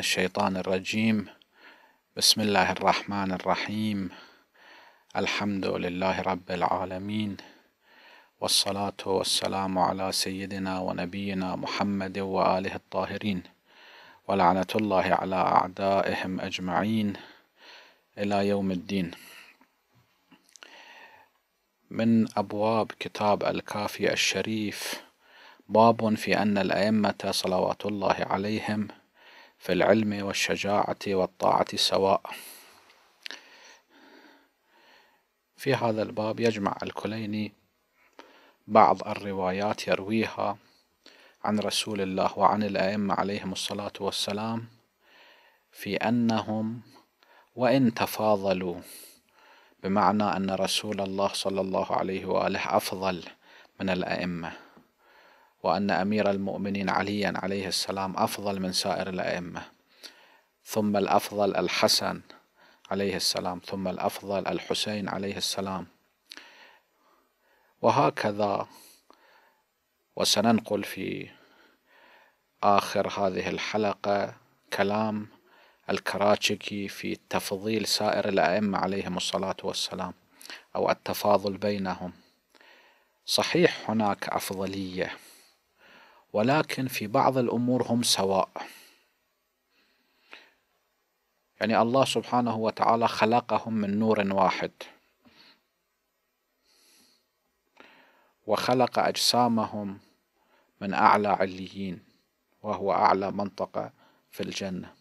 الشيطان الرجيم بسم الله الرحمن الرحيم الحمد لله رب العالمين والصلاة والسلام على سيدنا ونبينا محمد وآله الطاهرين ولعنة الله على أعدائهم أجمعين إلى يوم الدين من أبواب كتاب الكافي الشريف باب في أن الأئمة صلوات الله عليهم في العلم والشجاعة والطاعة سواء في هذا الباب يجمع الكليني بعض الروايات يرويها عن رسول الله وعن الأئمة عليهم الصلاة والسلام في أنهم وإن تفاضلوا بمعنى أن رسول الله صلى الله عليه وآله أفضل من الأئمة وأن أمير المؤمنين عليا عليه السلام أفضل من سائر الأئمة ثم الأفضل الحسن عليه السلام ثم الأفضل الحسين عليه السلام وهكذا وسننقل في آخر هذه الحلقة كلام الكراتشكي في تفضيل سائر الأئمة عليهم الصلاة والسلام أو التفاضل بينهم صحيح هناك أفضلية ولكن في بعض الأمور هم سواء يعني الله سبحانه وتعالى خلقهم من نور واحد وخلق أجسامهم من أعلى عليين وهو أعلى منطقة في الجنة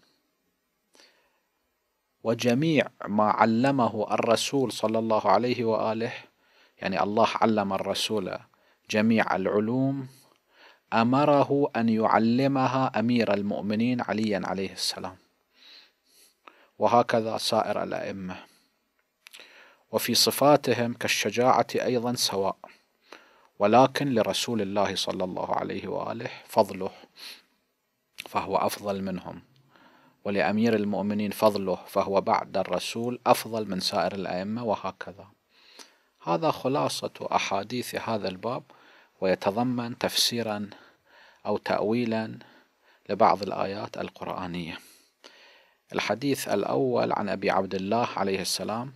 وجميع ما علمه الرسول صلى الله عليه وآله يعني الله علم الرسول جميع العلوم أمره أن يعلمها أمير المؤمنين عليا عليه السلام وهكذا سائر الأئمة وفي صفاتهم كالشجاعة أيضا سواء ولكن لرسول الله صلى الله عليه وآله فضله فهو أفضل منهم ولأمير المؤمنين فضله فهو بعد الرسول أفضل من سائر الأئمة وهكذا هذا خلاصة أحاديث هذا الباب ويتضمن تفسيرا أو تأويلا لبعض الآيات القرآنية الحديث الأول عن أبي عبد الله عليه السلام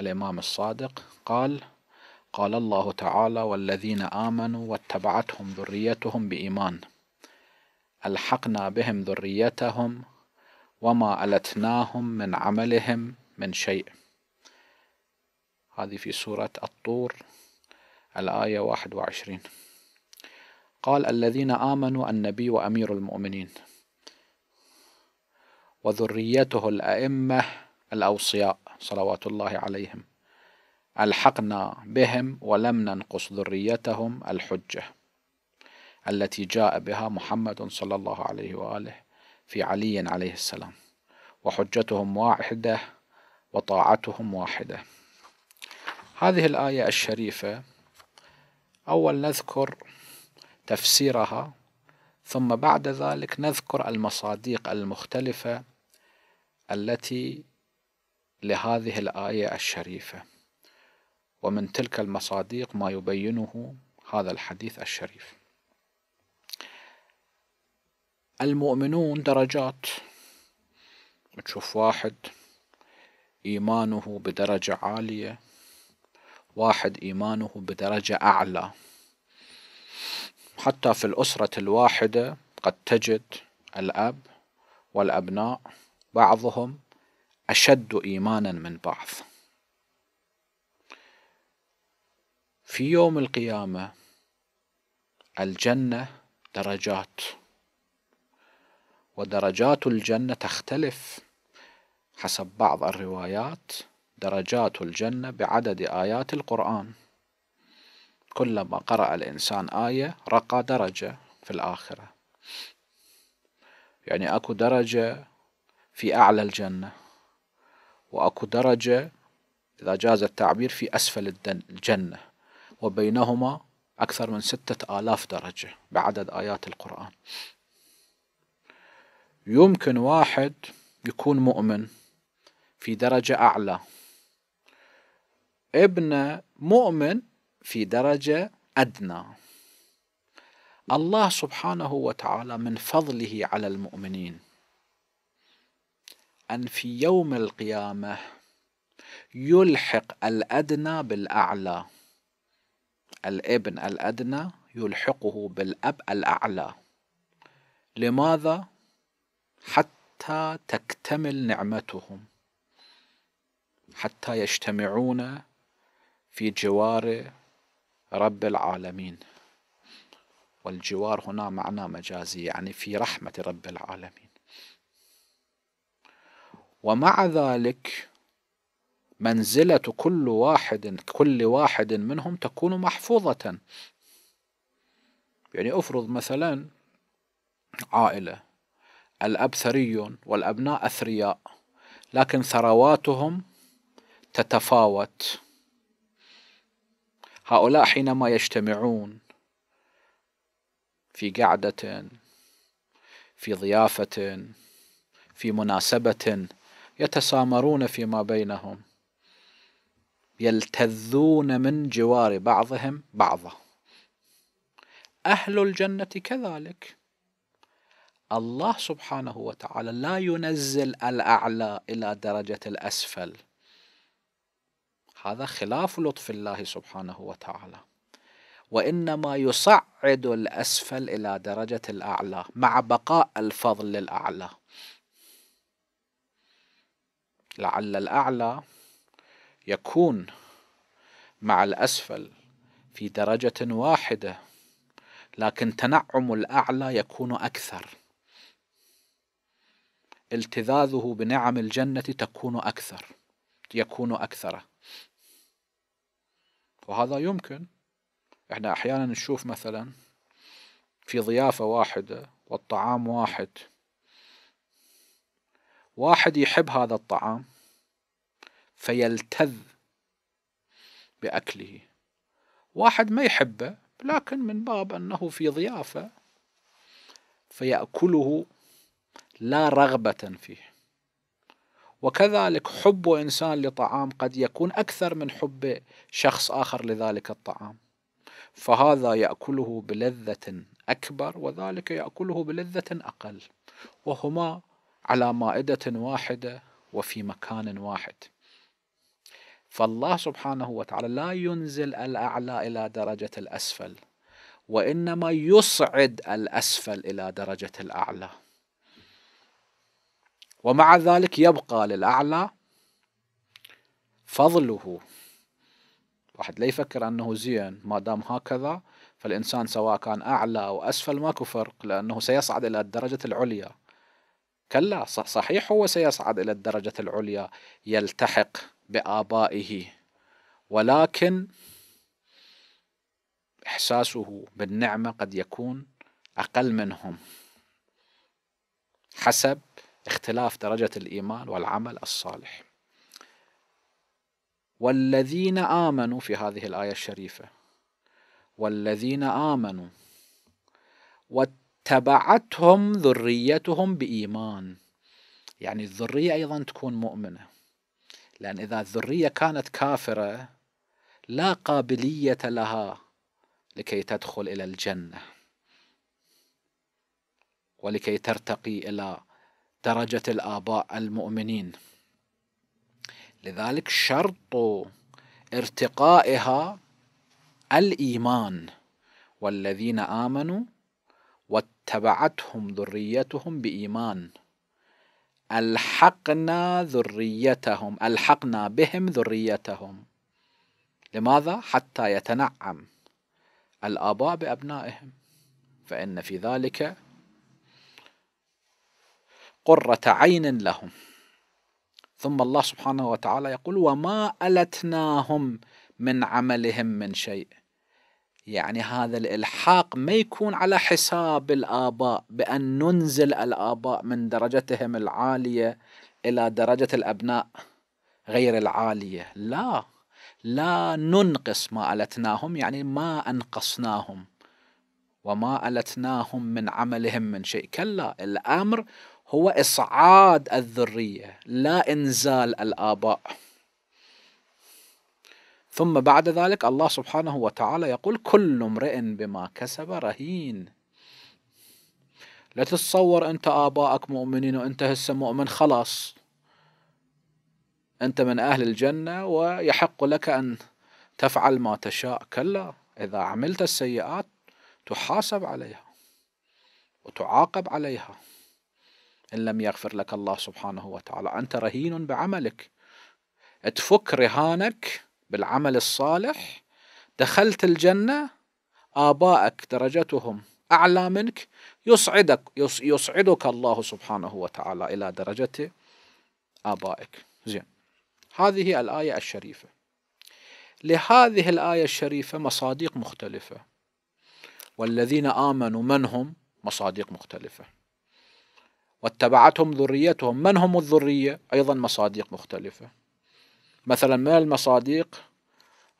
الإمام الصادق قال قال الله تعالى والذين آمنوا واتبعتهم ذريتهم بإيمان ألحقنا بهم ذريتهم وما ألتناهم من عملهم من شيء هذه في سورة الطور الآية 21 قال الذين آمنوا النبي وأمير المؤمنين وذريته الأئمة الأوصياء صلوات الله عليهم ألحقنا بهم ولم ننقص ذريتهم الحجة التي جاء بها محمد صلى الله عليه وآله في علي عليه السلام وحجتهم واحدة وطاعتهم واحدة هذه الآية الشريفة أول نذكر تفسيرها ثم بعد ذلك نذكر المصادق المختلفة التي لهذه الآية الشريفة ومن تلك المصادق ما يبينه هذا الحديث الشريف المؤمنون درجات تشوف واحد إيمانه بدرجة عالية واحد إيمانه بدرجة أعلى حتى في الأسرة الواحدة قد تجد الأب والأبناء بعضهم أشد إيمانا من بعض في يوم القيامة الجنة درجات ودرجات الجنة تختلف حسب بعض الروايات درجات الجنة بعدد آيات القرآن كلما قرأ الإنسان آية رقى درجة في الآخرة يعني أكو درجة في أعلى الجنة وأكو درجة إذا جاز التعبير في أسفل الجنة وبينهما أكثر من ستة آلاف درجة بعدد آيات القرآن يمكن واحد يكون مؤمن في درجة أعلى ابن مؤمن في درجة أدنى الله سبحانه وتعالى من فضله على المؤمنين أن في يوم القيامة يلحق الأدنى بالأعلى الابن الأدنى يلحقه بالأب الأعلى لماذا؟ حتى تكتمل نعمتهم حتى يجتمعون في جوار رب العالمين والجوار هنا معنى مجازي يعني في رحمة رب العالمين ومع ذلك منزلة كل واحد كل واحد منهم تكون محفوظة يعني أفرض مثلا عائلة الأب ثري والأبناء أثرياء لكن ثرواتهم تتفاوت هؤلاء حينما يجتمعون في قعدة في ضيافة في مناسبة يتسامرون فيما بينهم يلتذون من جوار بعضهم بعضا أهل الجنة كذلك الله سبحانه وتعالى لا ينزل الأعلى إلى درجة الأسفل هذا خلاف لطف الله سبحانه وتعالى وإنما يصعد الأسفل إلى درجة الأعلى مع بقاء الفضل الأعلى لعل الأعلى يكون مع الأسفل في درجة واحدة لكن تنعم الأعلى يكون أكثر التذاذه بنعم الجنة تكون أكثر يكون أكثر وهذا يمكن احنا احيانا نشوف مثلا في ضيافة واحدة والطعام واحد واحد يحب هذا الطعام فيلتذ بأكله واحد ما يحبه لكن من باب أنه في ضيافة فيأكله لا رغبة فيه وكذلك حب انسان لطعام قد يكون اكثر من حب شخص اخر لذلك الطعام فهذا ياكله بلذه اكبر وذلك ياكله بلذه اقل وهما على مائده واحده وفي مكان واحد فالله سبحانه وتعالى لا ينزل الاعلى الى درجه الاسفل وانما يصعد الاسفل الى درجه الاعلى ومع ذلك يبقى للأعلى فضله واحد لا يفكر أنه زين ما دام هكذا فالإنسان سواء كان أعلى أو أسفل ماكو فرق لأنه سيصعد إلى الدرجة العليا كلا صحيح هو سيصعد إلى الدرجة العليا يلتحق بآبائه ولكن إحساسه بالنعمة قد يكون أقل منهم حسب اختلاف درجة الإيمان والعمل الصالح والذين آمنوا في هذه الآية الشريفة والذين آمنوا واتبعتهم ذريتهم بإيمان يعني الذرية أيضا تكون مؤمنة لأن إذا الذرية كانت كافرة لا قابلية لها لكي تدخل إلى الجنة ولكي ترتقي إلى درجة الآباء المؤمنين لذلك شرط ارتقائها الإيمان والذين آمنوا واتبعتهم ذريتهم بإيمان ألحقنا ذريتهم ألحقنا بهم ذريتهم لماذا؟ حتى يتنعم الآباء بأبنائهم فإن في ذلك قرة عين لهم ثم الله سبحانه وتعالى يقول وما ألتناهم من عملهم من شيء يعني هذا الإلحاق ما يكون على حساب الآباء بأن ننزل الآباء من درجتهم العالية إلى درجة الأبناء غير العالية لا لا ننقص ما ألتناهم يعني ما أنقصناهم وما ألتناهم من عملهم من شيء كلا الأمر هو إصعاد الذرية لا إنزال الآباء ثم بعد ذلك الله سبحانه وتعالى يقول كل امرئ بما كسب رهين لا تتصور انت ابائك مؤمنين وانت هسه مؤمن خلاص انت من اهل الجنه ويحق لك ان تفعل ما تشاء كلا اذا عملت السيئات تحاسب عليها وتعاقب عليها إن لم يغفر لك الله سبحانه وتعالى أنت رهين بعملك تفك رهانك بالعمل الصالح دخلت الجنة آبائك درجتهم أعلى منك يصعدك يصعدك الله سبحانه وتعالى إلى درجة آبائك زين هذه الآية الشريفة لهذه الآية الشريفة مصادق مختلفة والذين آمنوا من هم مصادق مختلفة واتبعتهم ذريتهم من هم الذرية أيضا مصادق مختلفة مثلا من المصادق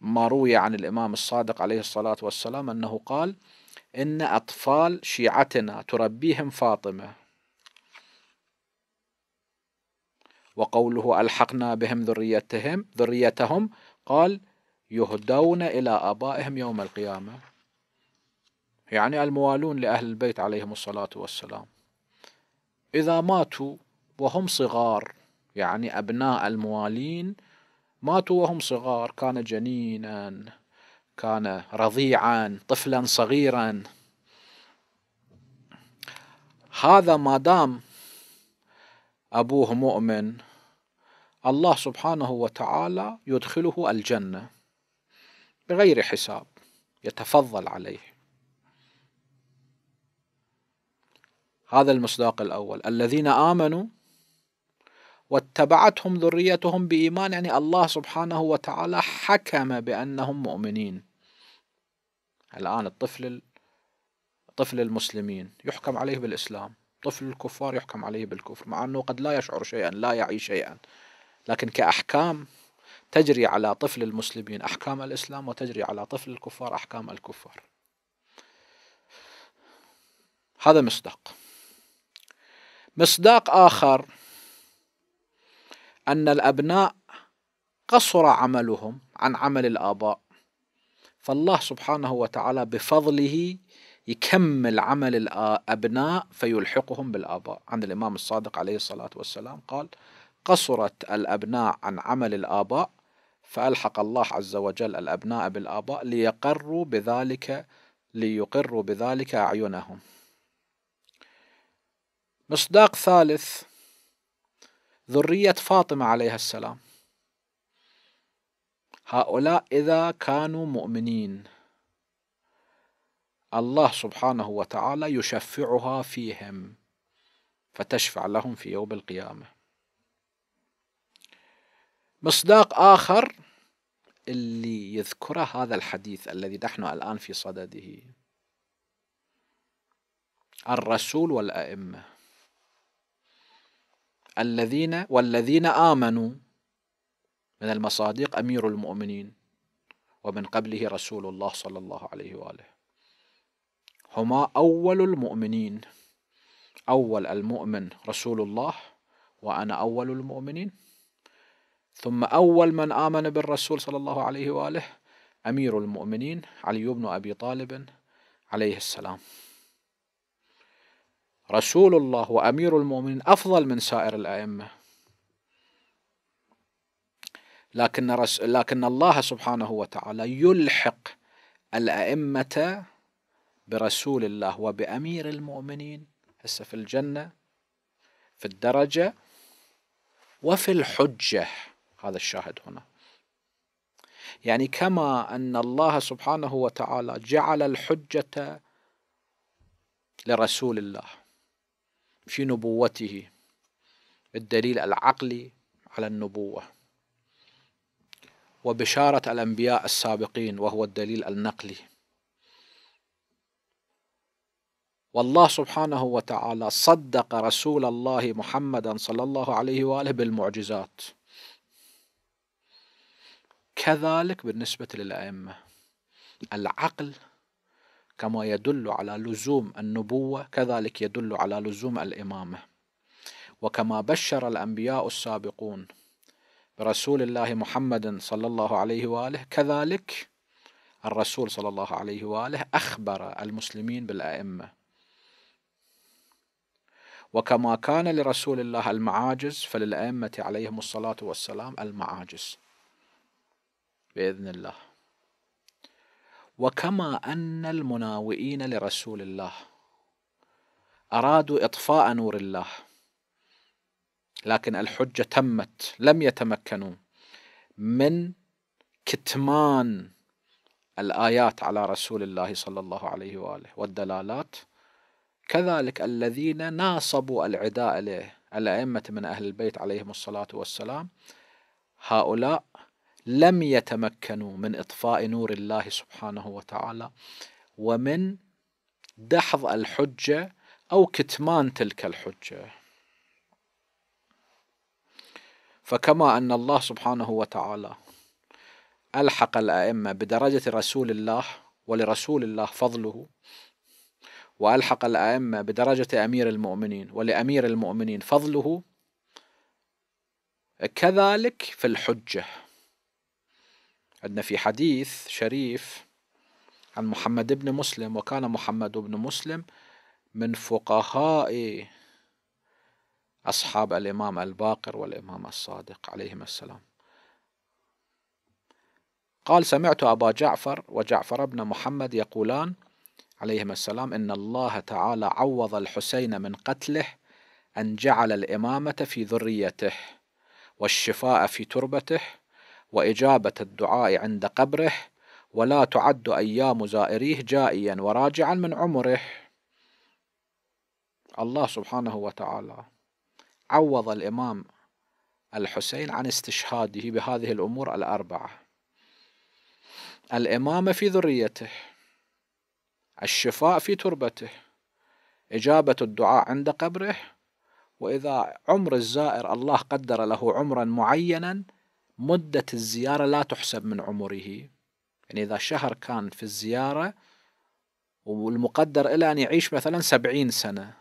ما روي عن الإمام الصادق عليه الصلاة والسلام أنه قال إن أطفال شيعتنا تربيهم فاطمة وقوله ألحقنا بهم ذريتهم ذريتهم قال يهدون إلى آبائهم يوم القيامة يعني الموالون لأهل البيت عليهم الصلاة والسلام إذا ماتوا وهم صغار يعني أبناء الموالين ماتوا وهم صغار كان جنينا كان رضيعا طفلا صغيرا هذا ما دام أبوه مؤمن الله سبحانه وتعالى يدخله الجنة بغير حساب يتفضل عليه هذا المصداق الأول الذين آمنوا واتبعتهم ذريتهم بإيمان يعني الله سبحانه وتعالى حكم بأنهم مؤمنين الآن الطفل طفل المسلمين يحكم عليه بالإسلام طفل الكفار يحكم عليه بالكفر مع أنه قد لا يشعر شيئا لا يعي شيئا لكن كأحكام تجري على طفل المسلمين أحكام الإسلام وتجري على طفل الكفار أحكام الكفار هذا مصداق مصداق آخر أن الأبناء قصر عملهم عن عمل الآباء فالله سبحانه وتعالى بفضله يكمل عمل الأبناء فيلحقهم بالآباء عن الإمام الصادق عليه الصلاة والسلام قال قصرت الأبناء عن عمل الآباء فألحق الله عز وجل الأبناء بالآباء ليقروا بذلك ليقروا بذلك أعينهم مصداق ثالث ذرية فاطمة عليها السلام هؤلاء إذا كانوا مؤمنين الله سبحانه وتعالى يشفعها فيهم فتشفع لهم في يوم القيامة مصداق آخر اللي يذكره هذا الحديث الذي نحن الآن في صدده الرسول والأئمة الذين والذين آمنوا من المصادق أمير المؤمنين ومن قبله رسول الله صلى الله عليه وآله هما أول المؤمنين أول المؤمن رسول الله وأنا أول المؤمنين ثم أول من آمن بالرسول صلى الله عليه وآله أمير المؤمنين علي بن أبي طالب عليه السلام رسول الله وأمير المؤمنين أفضل من سائر الأئمة لكن, رس... لكن الله سبحانه وتعالى يلحق الأئمة برسول الله وبأمير المؤمنين هسه في الجنة في الدرجة وفي الحجة هذا الشاهد هنا يعني كما أن الله سبحانه وتعالى جعل الحجة لرسول الله في نبوته الدليل العقلي على النبوة وبشارة الأنبياء السابقين وهو الدليل النقلي والله سبحانه وتعالى صدق رسول الله محمدا صلى الله عليه واله بالمعجزات كذلك بالنسبه للائمه العقل كما يدل على لزوم النبوة كذلك يدل على لزوم الإمامة وكما بشر الأنبياء السابقون برسول الله محمد صلى الله عليه وآله كذلك الرسول صلى الله عليه وآله أخبر المسلمين بالأئمة وكما كان لرسول الله المعاجز فللأئمة عليهم الصلاة والسلام المعاجز بإذن الله وكما أن المناوئين لرسول الله أرادوا إطفاء نور الله لكن الحجة تمت لم يتمكنوا من كتمان الآيات على رسول الله صلى الله عليه وآله والدلالات كذلك الذين ناصبوا العداء له الأئمة من أهل البيت عليهم الصلاة والسلام هؤلاء لم يتمكنوا من إطفاء نور الله سبحانه وتعالى ومن دحض الحجة أو كتمان تلك الحجة فكما أن الله سبحانه وتعالى ألحق الأئمة بدرجة رسول الله ولرسول الله فضله وألحق الأئمة بدرجة أمير المؤمنين ولأمير المؤمنين فضله كذلك في الحجة عندنا في حديث شريف عن محمد بن مسلم وكان محمد بن مسلم من فقهاء أصحاب الإمام الباقر والإمام الصادق عليهما السلام قال سمعت أبا جعفر وجعفر بن محمد يقولان عليهما السلام إن الله تعالى عوض الحسين من قتله أن جعل الإمامة في ذريته والشفاء في تربته وإجابة الدعاء عند قبره ولا تعد أيام زائريه جائيا وراجعا من عمره الله سبحانه وتعالى عوض الإمام الحسين عن استشهاده بهذه الأمور الأربعة الإمامة في ذريته الشفاء في تربته إجابة الدعاء عند قبره وإذا عمر الزائر الله قدر له عمرا معينا مدة الزيارة لا تحسب من عمره يعني إذا شهر كان في الزيارة والمقدر إلى أن يعيش مثلا سبعين سنة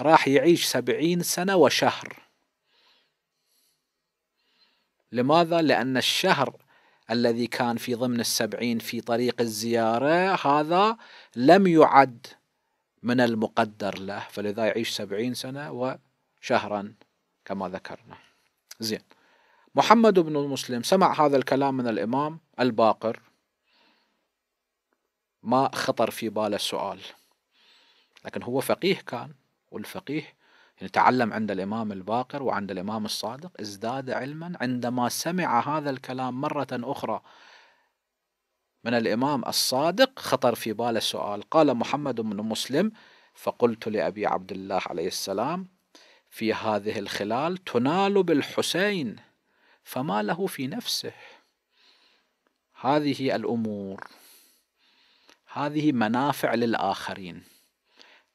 راح يعيش سبعين سنة وشهر لماذا؟ لأن الشهر الذي كان في ضمن السبعين في طريق الزيارة هذا لم يعد من المقدر له فلذا يعيش سبعين سنة وشهرا كما ذكرنا زين محمد بن مسلم سمع هذا الكلام من الإمام الباقر ما خطر في باله السؤال لكن هو فقيه كان والفقيه يعني تعلم عند الإمام الباقر وعند الإمام الصادق ازداد علما عندما سمع هذا الكلام مرة أخرى من الإمام الصادق خطر في باله السؤال قال محمد بن مسلم فقلت لأبي عبد الله عليه السلام في هذه الخلال تنال بالحسين فما له في نفسه هذه الأمور هذه منافع للآخرين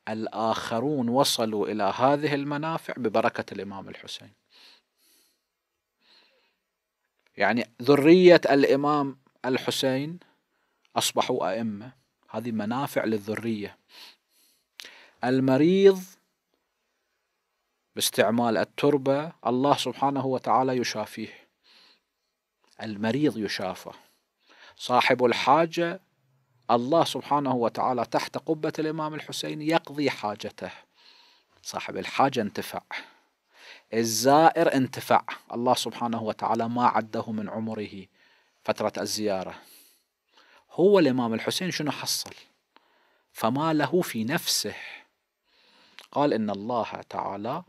الآخرون وصلوا إلى هذه المنافع ببركة الإمام الحسين يعني ذرية الإمام الحسين أصبحوا أئمة هذه منافع للذرية المريض باستعمال التربة الله سبحانه وتعالى يشافيه المريض يشافى صاحب الحاجة الله سبحانه وتعالى تحت قبة الإمام الحسين يقضي حاجته صاحب الحاجة انتفع الزائر انتفع الله سبحانه وتعالى ما عده من عمره فترة الزيارة هو الإمام الحسين شنو حصل فما له في نفسه قال إن الله تعالى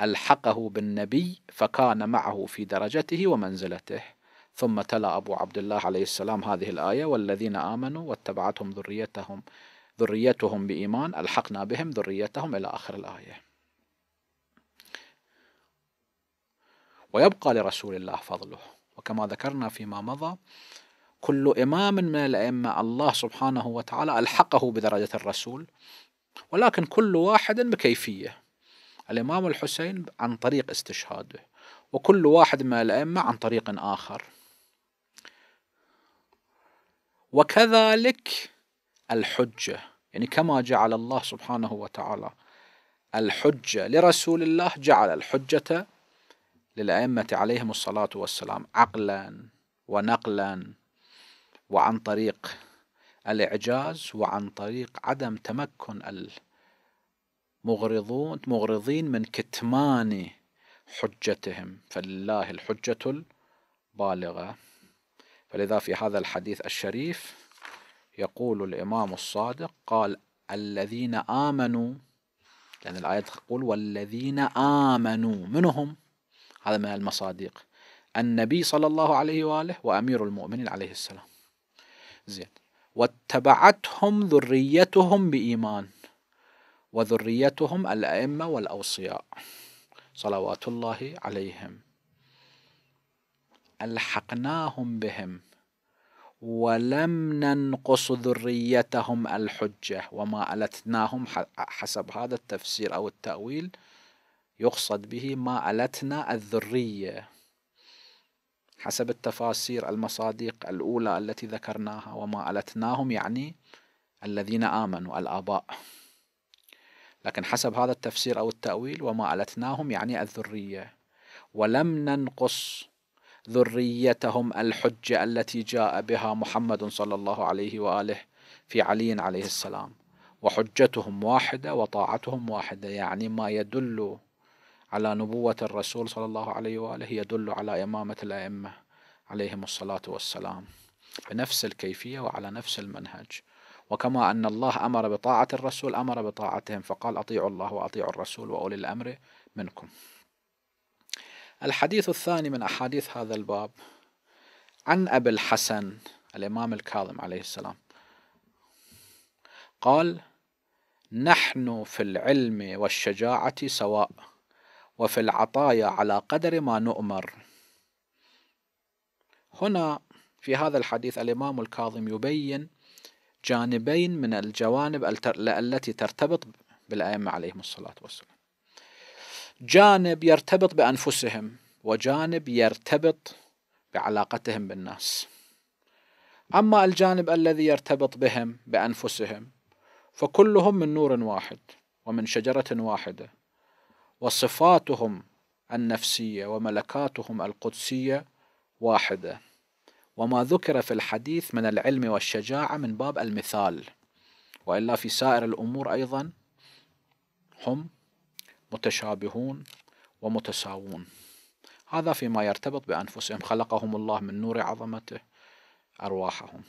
ألحقه بالنبي فكان معه في درجته ومنزلته ثم تلا أبو عبد الله عليه السلام هذه الآية والذين آمنوا واتبعتهم ذريتهم ذريتهم بإيمان ألحقنا بهم ذريتهم إلى آخر الآية ويبقى لرسول الله فضله وكما ذكرنا فيما مضى كل إمام من الأئمة الله سبحانه وتعالى ألحقه بدرجة الرسول ولكن كل واحد بكيفية الإمام الحسين عن طريق استشهاده وكل واحد من الأئمة عن طريق آخر وكذلك الحجة يعني كما جعل الله سبحانه وتعالى الحجة لرسول الله جعل الحجة للأئمة عليهم الصلاة والسلام عقلا ونقلا وعن طريق الإعجاز وعن طريق عدم تمكن المغرضون مغرضين من كتمان حجتهم فلله الحجة البالغة فلذا في هذا الحديث الشريف يقول الإمام الصادق قال الذين آمنوا لأن الآية تقول والذين آمنوا منهم هذا من المصادق النبي صلى الله عليه وآله وأمير المؤمنين عليه السلام زين واتبعتهم ذريتهم بإيمان وذريتهم الأئمة والأوصياء صلوات الله عليهم ألحقناهم بهم ولم ننقص ذريتهم الحجة وما ألتناهم حسب هذا التفسير أو التأويل يقصد به ما ألتنا الذرية حسب التفاسير المصادق الأولى التي ذكرناها وما ألتناهم يعني الذين آمنوا الآباء لكن حسب هذا التفسير أو التأويل وما ألتناهم يعني الذرية ولم ننقص ذريتهم الحجة التي جاء بها محمد صلى الله عليه وآله في علي عليه السلام وحجتهم واحدة وطاعتهم واحدة يعني ما يدل على نبوة الرسول صلى الله عليه وآله يدل على إمامة الأئمة عليهم الصلاة والسلام بنفس الكيفية وعلى نفس المنهج وكما أن الله أمر بطاعة الرسول أمر بطاعتهم فقال أطيعوا الله وأطيعوا الرسول وأولي الأمر منكم الحديث الثاني من أحاديث هذا الباب عن أبي الحسن الإمام الكاظم عليه السلام قال نحن في العلم والشجاعة سواء وفي العطايا على قدر ما نؤمر هنا في هذا الحديث الإمام الكاظم يبين جانبين من الجوانب التي ترتبط بالأئمة عليهم الصلاة والسلام جانب يرتبط بانفسهم وجانب يرتبط بعلاقتهم بالناس اما الجانب الذي يرتبط بهم بانفسهم فكلهم من نور واحد ومن شجره واحده وصفاتهم النفسيه وملكاتهم القدسيه واحده وما ذكر في الحديث من العلم والشجاعه من باب المثال والا في سائر الامور ايضا هم متشابهون ومتساوون هذا فيما يرتبط بأنفسهم خلقهم الله من نور عظمته أرواحهم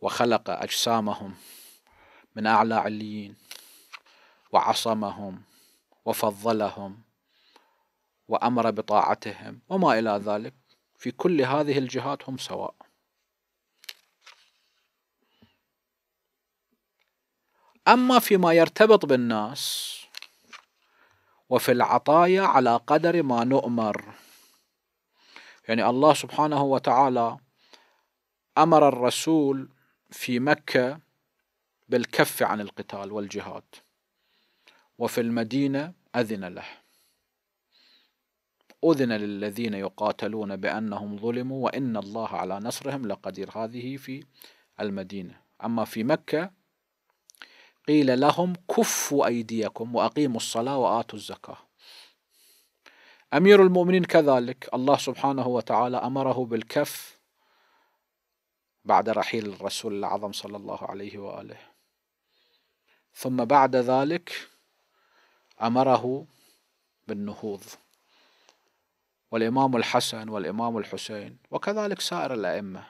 وخلق أجسامهم من أعلى عليين وعصمهم وفضلهم وأمر بطاعتهم وما إلى ذلك في كل هذه الجهات هم سواء أما فيما يرتبط بالناس وفي العطايا على قدر ما نؤمر يعني الله سبحانه وتعالى أمر الرسول في مكة بالكف عن القتال والجهاد وفي المدينة أذن له أذن للذين يقاتلون بأنهم ظلموا وإن الله على نصرهم لقدير هذه في المدينة أما في مكة قيل لهم كفوا أيديكم وأقيموا الصلاة وآتوا الزكاة أمير المؤمنين كذلك الله سبحانه وتعالى أمره بالكف بعد رحيل الرسول الأعظم صلى الله عليه وآله ثم بعد ذلك أمره بالنهوض والإمام الحسن والإمام الحسين وكذلك سائر الأئمة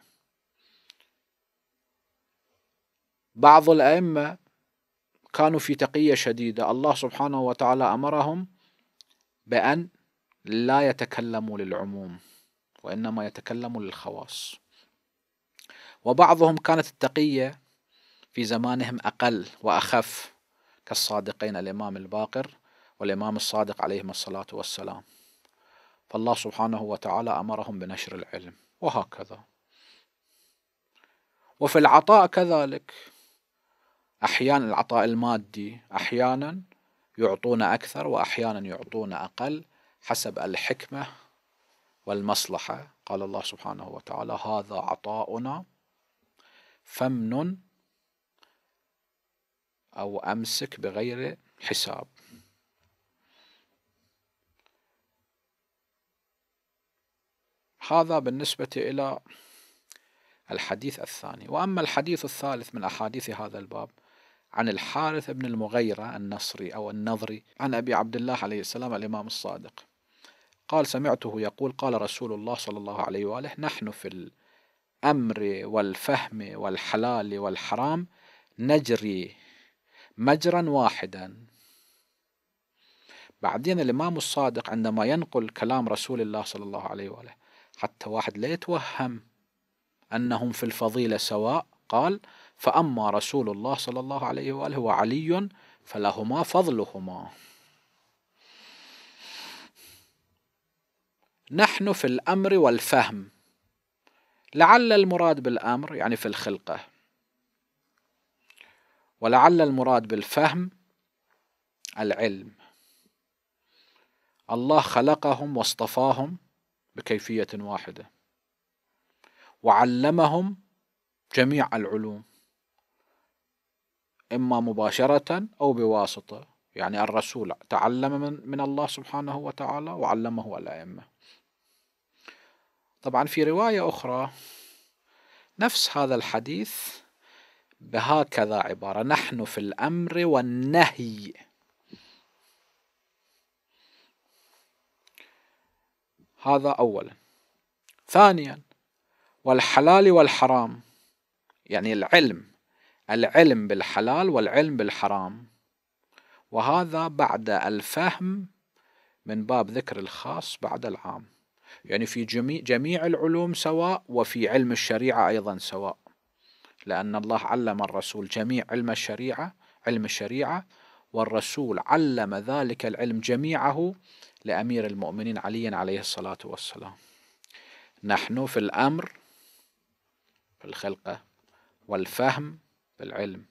بعض الأئمة كانوا في تقية شديدة الله سبحانه وتعالى أمرهم بأن لا يتكلموا للعموم وإنما يتكلموا للخواص وبعضهم كانت التقية في زمانهم أقل وأخف كالصادقين الإمام الباقر والإمام الصادق عليهما الصلاة والسلام فالله سبحانه وتعالى أمرهم بنشر العلم وهكذا وفي العطاء كذلك أحيانا العطاء المادي أحيانا يعطون أكثر وأحيانا يعطون أقل حسب الحكمة والمصلحة قال الله سبحانه وتعالى هذا عطاؤنا فمن أو أمسك بغير حساب هذا بالنسبة إلى الحديث الثاني وأما الحديث الثالث من أحاديث هذا الباب عن الحارث بن المغيرة النصري أو النضري عن أبي عبد الله عليه السلام الإمام الصادق قال سمعته يقول قال رسول الله صلى الله عليه وآله نحن في الأمر والفهم والحلال والحرام نجري مجرا واحدا بعدين الإمام الصادق عندما ينقل كلام رسول الله صلى الله عليه وآله حتى واحد لا يتوهم أنهم في الفضيلة سواء قال فأما رسول الله صلى الله عليه وآله وعلي فلهما فضلهما نحن في الأمر والفهم لعل المراد بالأمر يعني في الخلقة ولعل المراد بالفهم العلم الله خلقهم واصطفاهم بكيفية واحدة وعلمهم جميع العلوم إما مباشرة أو بواسطة يعني الرسول تعلم من, من الله سبحانه وتعالى وعلمه الأئمة طبعا في رواية أخرى نفس هذا الحديث بهكذا عبارة نحن في الأمر والنهي هذا أولا ثانيا والحلال والحرام يعني العلم العلم بالحلال والعلم بالحرام وهذا بعد الفهم من باب ذكر الخاص بعد العام يعني في جميع, جميع العلوم سواء وفي علم الشريعة أيضا سواء لأن الله علم الرسول جميع علم الشريعة علم الشريعة والرسول علم ذلك العلم جميعه لأمير المؤمنين علي عليه الصلاة والسلام نحن في الأمر في الخلقة والفهم بالعلم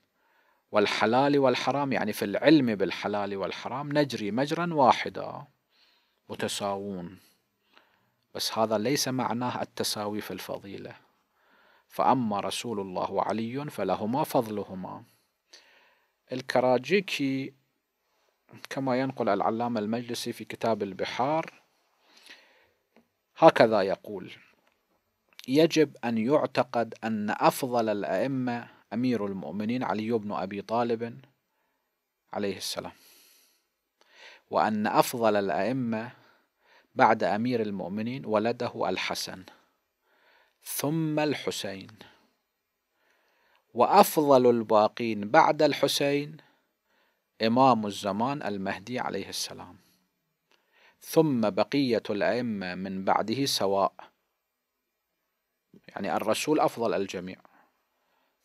والحلال والحرام يعني في العلم بالحلال والحرام نجري مجرا واحدا متساوون بس هذا ليس معناه التساوي في الفضيلة فأما رسول الله وعلي فلهما فضلهما الكراجيكي كما ينقل العلامة المجلسي في كتاب البحار هكذا يقول يجب أن يعتقد أن أفضل الأئمة أمير المؤمنين علي بن أبي طالب عليه السلام وأن أفضل الأئمة بعد أمير المؤمنين ولده الحسن ثم الحسين وأفضل الباقين بعد الحسين إمام الزمان المهدي عليه السلام ثم بقية الأئمة من بعده سواء يعني الرسول أفضل الجميع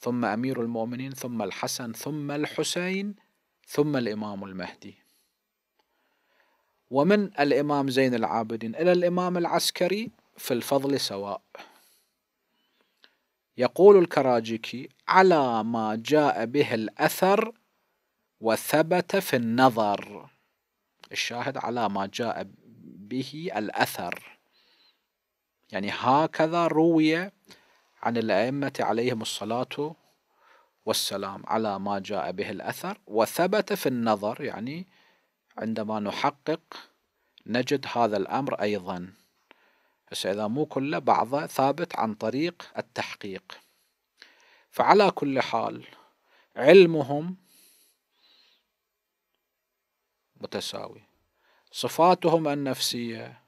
ثم أمير المؤمنين ثم الحسن ثم الحسين ثم الإمام المهدي ومن الإمام زين العابدين إلى الإمام العسكري في الفضل سواء يقول الكراجيكي على ما جاء به الأثر وثبت في النظر الشاهد على ما جاء به الأثر يعني هكذا روي عن الأئمة عليهم الصلاة والسلام على ما جاء به الأثر وثبت في النظر يعني عندما نحقق نجد هذا الأمر أيضا بس إذا مو كله بعضه ثابت عن طريق التحقيق فعلى كل حال علمهم متساوي صفاتهم النفسية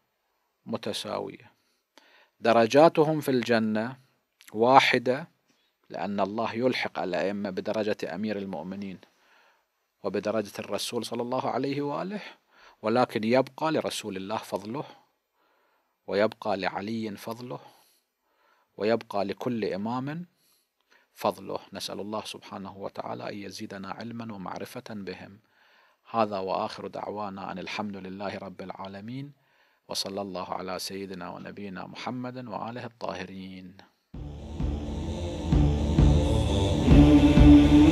متساوية درجاتهم في الجنة واحدة لأن الله يلحق الأئمة بدرجة أمير المؤمنين وبدرجة الرسول صلى الله عليه وآله ولكن يبقى لرسول الله فضله ويبقى لعلي فضله ويبقى لكل إمام فضله نسأل الله سبحانه وتعالى أن يزيدنا علما ومعرفة بهم هذا وآخر دعوانا أن الحمد لله رب العالمين وصلى الله على سيدنا ونبينا محمد وآله الطاهرين you.